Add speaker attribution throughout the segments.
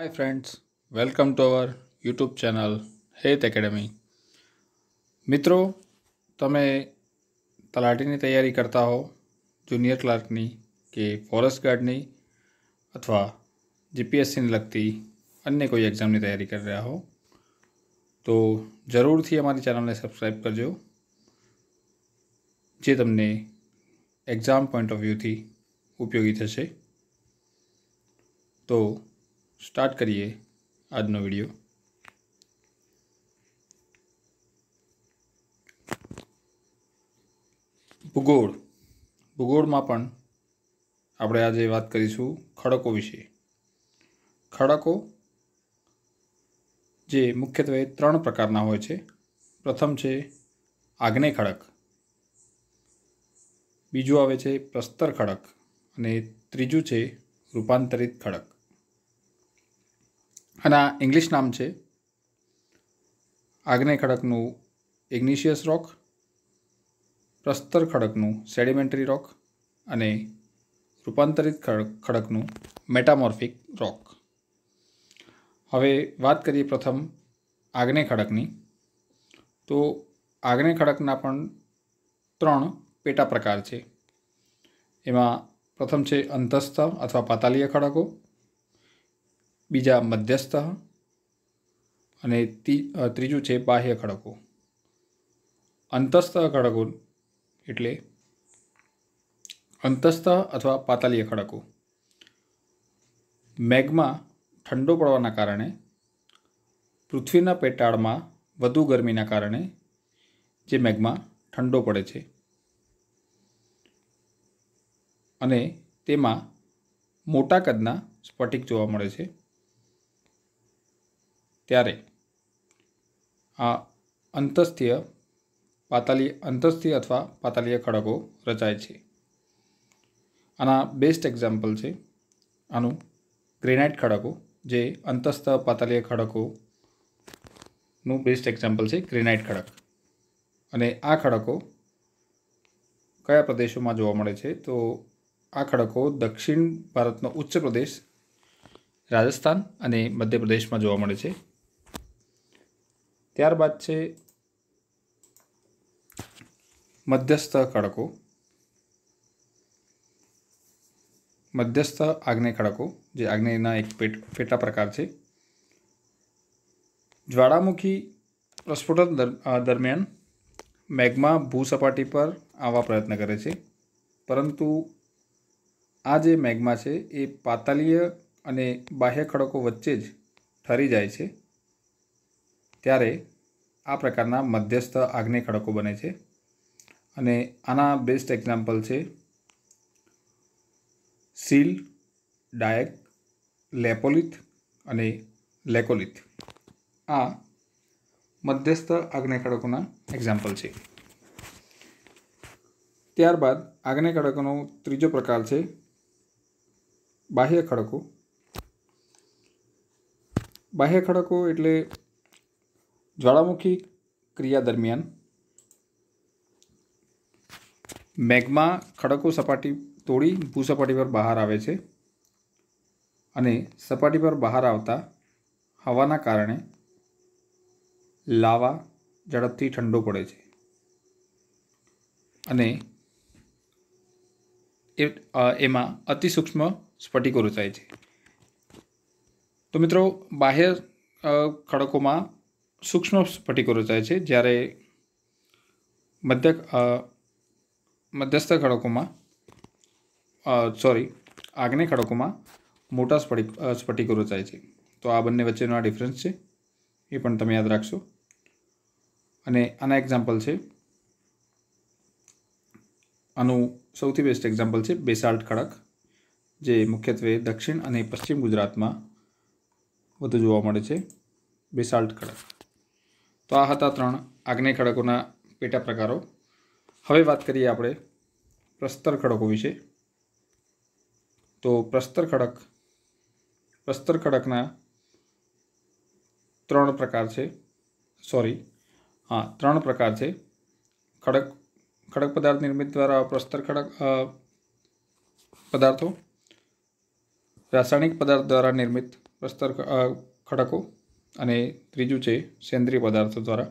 Speaker 1: hi friends welcome to our YouTube channel Het academy મિત્રો તમે તલાટીની તૈયારી કરતા હો જુનિયર ક્લાર્કની કે ફોરેસ્ટ ગાર્ડની અથવા જીપીએસસીને લગતી અન્ય કોઈ એક્ઝામની તૈયારી કરી રહ્યા હો તો જરૂરથી અમારી ચેનલને સબસ્ક્રાઈબ કરજો જે તમને એક્ઝામ પોઈન્ટ ઓફ વ્યૂથી ઉપયોગી થશે તો સ્ટાર્ટ કરીએ આજનો વિડીયો ભૂગોળ ભૂગોળમાં પણ આપણે આજે વાત કરીશું ખડકો વિશે ખડકો જે મુખ્યત્વે ત્રણ પ્રકારના હોય છે પ્રથમ છે આગ્નેય ખડક બીજું આવે છે પ્રસ્તર ખડક અને ત્રીજું છે રૂપાંતરિત ખડક આના ઇંગ્લિશ નામ છે આગ્નેય ખડકનું ઇગ્નિશિયસ રોક પ્રસ્તર ખડકનું સેડિમેન્ટરી રોક અને રૂપાંતરિત ખડકનું મેટામોર્ફિક રોક હવે વાત કરીએ પ્રથમ આગ્નેય ખડકની તો આગ્નેય ખડકના પણ ત્રણ પેટા પ્રકાર છે એમાં પ્રથમ છે અંતસ્થ અથવા પાતાલીય ખડકો બીજા મધ્યસ્થ અને ત્રીજું છે બાહ્ય ખડકો અંતસ્થ ખડકો એટલે અંતસ્થ અથવા પાતાલીય ખડકો મેઘમાં ઠંડો પડવાના કારણે પૃથ્વીના પેટાળમાં વધુ ગરમીના કારણે જે મેઘમાં ઠંડો પડે છે અને તેમાં મોટા કદના સ્ફટિક જોવા મળે છે ત્યારે આ અંતસ્થીય પાતાલીય અંતસ્થીય અથવા પાતાલીય ખડકો રચાય છે આના બેસ્ટ એક્ઝામ્પલ છે આનું ગ્રેનાઇટ ખડકો જે અંતસ્થ પાતાલીય ખડકોનું બેસ્ટ એક્ઝામ્પલ છે ગ્રેનાઇટ ખડક અને આ ખડકો કયા પ્રદેશોમાં જોવા મળે છે તો આ ખડકો દક્ષિણ ભારતનો ઉચ્ચ પ્રદેશ રાજસ્થાન અને મધ્યપ્રદેશમાં જોવા મળે છે ત્યારબાદ છે મધ્યસ્થ ખડકો મધ્યસ્થ આગ્નેય ખડકો જે આગ્નેયના એક પેટ પેટા પ્રકાર છે જ્વાળામુખી પ્રસ્ફોટન દરમિયાન મેગ્મા ભૂસપાટી પર આવવા પ્રયત્ન કરે છે પરંતુ આ જે મેગ્મા છે એ પાતાલીય અને બાહ્ય ખડકો વચ્ચે જ ઠરી જાય છે ત્યારે આ પ્રકારના મધ્યસ્થ આગ્નેય ખડકો બને છે અને આના બેસ્ટ એક્ઝામ્પલ છે સીલ ડાયક લેપોલિથ અને લેકોલિથ આ મધ્યસ્થ આગ્નેય ખડકોના એક્ઝામ્પલ છે ત્યારબાદ આગ્નેય ખડકોનો ત્રીજો પ્રકાર છે બાહ્ય ખડકો બાહ્ય ખડકો એટલે જ્વાળામુખી ક્રિયા દરમિયાન મેઘમાં ખડકો સપાટી તોડી ભૂસપાટી પર બહાર આવે છે અને સપાટી પર બહાર આવતા હવાના કારણે લાવા ઝડપથી ઠંડો પડે છે અને એ એમાં અતિસૂક્ષ્મ સ્ફટિકો રચાય છે તો મિત્રો બાહ્ય ખડકોમાં સૂક્ષ્મ સ્ફટિકો રચાય છે જ્યારે મધ્ય મધ્યસ્થ ખડકોમાં સોરી આગ્નેય ખડકોમાં મોટા સ્ફટિક સ્ફટિકો રચાય છે તો આ બંને વચ્ચેનો આ ડિફરન્સ છે એ પણ તમે યાદ રાખશો અને આના એક્ઝામ્પલ છે આનું સૌથી બેસ્ટ એક્ઝામ્પલ છે બેસાલ્ટ ખડક જે મુખ્યત્વે દક્ષિણ અને પશ્ચિમ ગુજરાતમાં વધુ જોવા મળે છે બેસાલ્ટ ખડક તો આ હતા ત્રણ આગ્નેય ખડકોના પેટા પ્રકારો હવે વાત કરીએ આપણે પ્રસ્તર ખડકો વિશે તો પ્રસ્તર ખડક પ્રસ્તર ખડકના ત્રણ પ્રકાર છે સોરી હા ત્રણ પ્રકાર છે ખડક ખડક પદાર્થ નિર્મિત દ્વારા પ્રસ્તર ખડક પદાર્થો રાસાયણિક પદાર્થ દ્વારા નિર્મિત પ્રસ્તર ખડકો અને ત્રીજું છે સેન્દ્રિય પદાર્થો દ્વારા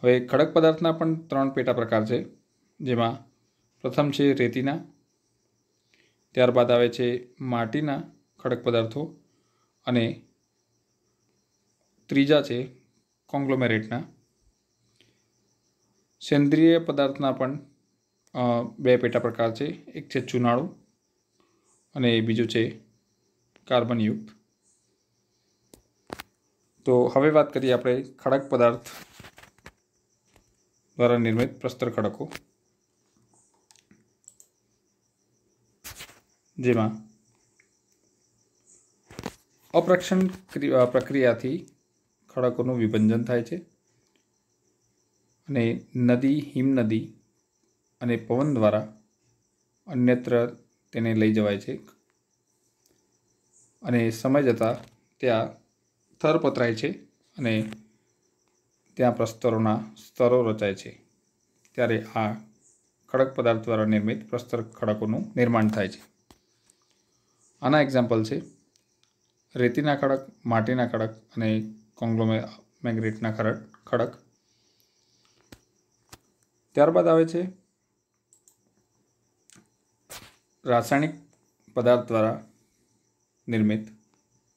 Speaker 1: હવે ખડક પદાર્થના પણ ત્રણ પેટા પ્રકાર છે જેમાં પ્રથમ છે રેતીના ત્યારબાદ આવે છે માટીના ખડક પદાર્થો અને ત્રીજા છે કોંગ્લોમેરેટના સેન્દ્રિય પદાર્થના પણ બે પેટા પ્રકાર છે એક છે ચૂનાળું અને બીજું છે કાર્બનયુક્ત તો હવે વાત કરીએ આપણે ખડક પદાર્થ દ્વારા નિર્મિત પ્રસ્તર ખડકો જેમાં અપ્રક્ષણ પ્રક્રિયાથી ખડકોનું વિભંજન થાય છે અને નદી હિમનદી અને પવન દ્વારા અન્યત્ર તેને લઈ જવાય છે અને સમય જતાં ત્યાં સ્તર પથરાય છે અને ત્યાં પ્રસ્તરોના સ્તરો રચાય છે ત્યારે આ ખડક પદાર્થ દ્વારા નિર્મિત પ્રસ્તર ખડકોનું નિર્માણ થાય છે આના એક્ઝામ્પલ છે રેતીના ખડક માટીના ખડક અને કોંગ્લોમે મેગ્રેટના ખડક ખડક ત્યારબાદ આવે છે રાસાયણિક પદાર્થ દ્વારા નિર્મિત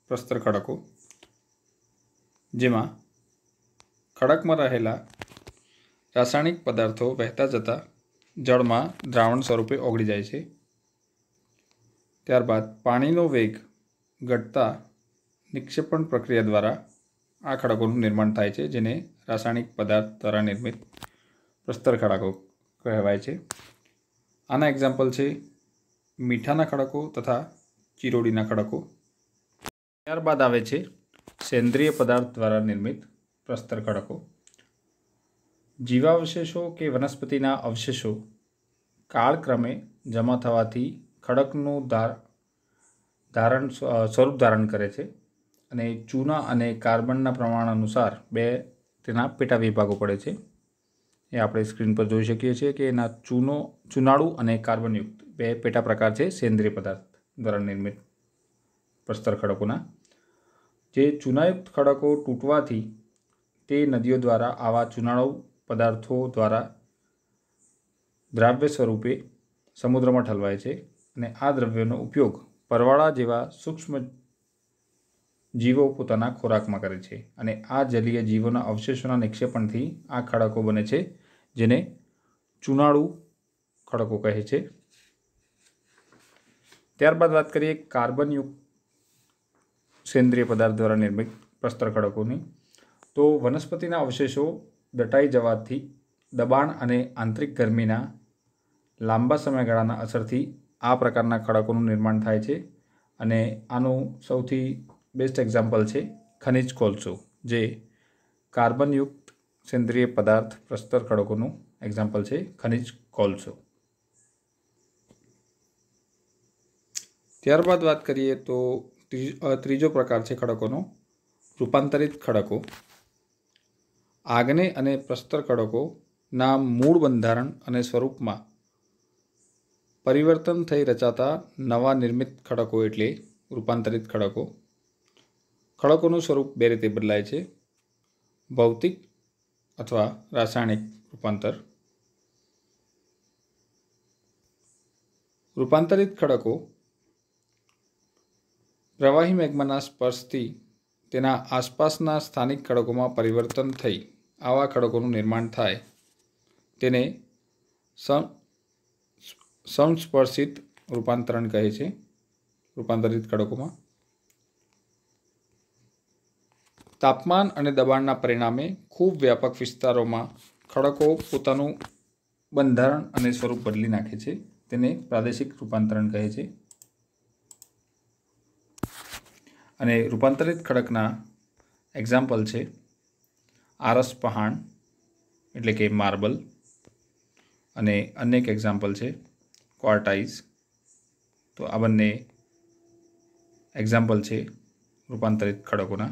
Speaker 1: પ્રસ્તર ખડકો જેમાં ખડકમાં રહેલા રાસાયણિક પદાર્થો વહેતા જતા જળમાં દ્રાવણ સ્વરૂપે ઓગળી જાય છે ત્યારબાદ પાણીનો વેગ ઘટતા નિક્ષેપણ પ્રક્રિયા દ્વારા આ ખડકોનું નિર્માણ થાય છે જેને રાસાયણિક પદાર્થ દ્વારા નિર્મિત પ્રસ્તર ખડકો કહેવાય છે આના એક્ઝામ્પલ છે મીઠાના ખડકો તથા ચીરોડીના ખડકો ત્યારબાદ આવે છે સેન્દ્રિય પદાર્થ દ્વારા નિર્મિત પ્રસ્તર ખડકો જીવાવશેષો કે વનસ્પતિના અવશેષો કાળક્રમે જમા થવાથી ખડકનું ધાર ધારણ સ્વરૂપ ધારણ કરે છે અને ચૂના અને કાર્બનના પ્રમાણ અનુસાર બે તેના પેટા વિભાગો પડે છે એ આપણે સ્ક્રીન પર જોઈ શકીએ છીએ કે એના ચૂનો ચૂનાળું અને કાર્બનયુક્ત બે પેટા પ્રકાર છે સેન્દ્રિય પદાર્થ દ્વારા નિર્મિત પ્રસ્તર ખડકોના જે ચૂનાયુક્ત ખડકો તૂટવાથી તે નદીઓ દ્વારા આવા ચૂનાળુ પદાર્થો દ્વારા દ્રાવ્ય સ્વરૂપે સમુદ્રમાં ઠલવાય છે અને આ દ્રવ્યનો ઉપયોગ પરવાળા જેવા સૂક્ષ્મ જીવો પોતાના ખોરાકમાં કરે છે અને આ જલીય જીવોના અવશેષોના નિક્ષેપણથી આ ખડકો બને છે જેને ચૂનાળું ખડકો કહે છે ત્યારબાદ વાત કરીએ કાર્બનયુક્ત સેન્દ્રિય પદાર્થ દ્વારા નિર્મિત પ્રસ્તર ખડકોની તો વનસ્પતિના અવશેષો દટાઈ જવાથી દબાણ અને આંતરિક ગરમીના લાંબા સમયગાળાના અસરથી આ પ્રકારના ખડકોનું નિર્માણ થાય છે અને આનું સૌથી બેસ્ટ એક્ઝામ્પલ છે ખનિજ કોલસો જે કાર્બનયુક્ત સેન્દ્રિય પદાર્થ પ્રસ્તર ખડકોનું એક્ઝામ્પલ છે ખનિજ કોલસો ત્યારબાદ વાત કરીએ તો ત્રીજો પ્રકાર છે ખડકોનો રૂપાંતરિત ખડકો આગ્નેય અને પ્રસ્તર ખડકોના મૂળ બંધારણ અને સ્વરૂપમાં પરિવર્તન થઈ રચાતા નવા નિર્મિત ખડકો એટલે રૂપાંતરિત ખડકો ખડકોનું સ્વરૂપ બે રીતે બદલાય છે ભૌતિક અથવા રાસાયણિક રૂપાંતર રૂપાંતરિત ખડકો પ્રવાહી મેઘમાના સ્પર્શથી તેના આસપાસના સ્થાનિક ખડકોમાં પરિવર્તન થઈ આવા ખડકોનું નિર્માણ થાય તેને સંસ્પર્શિત રૂપાંતરણ કહે છે રૂપાંતરિત ખડકોમાં તાપમાન અને દબાણના પરિણામે ખૂબ વ્યાપક વિસ્તારોમાં ખડકો પોતાનું બંધારણ અને સ્વરૂપ બદલી નાખે છે તેને પ્રાદેશિક રૂપાંતરણ કહે છે અને રૂપાંતરિત ખડકના એક્ઝામ્પલ છે આરસ પહાણ એટલે કે માર્બલ અને અનેક એક્ઝામ્પલ છે ક્વાર્ટાઇઝ તો આ બંને એક્ઝામ્પલ છે રૂપાંતરિત ખડકોના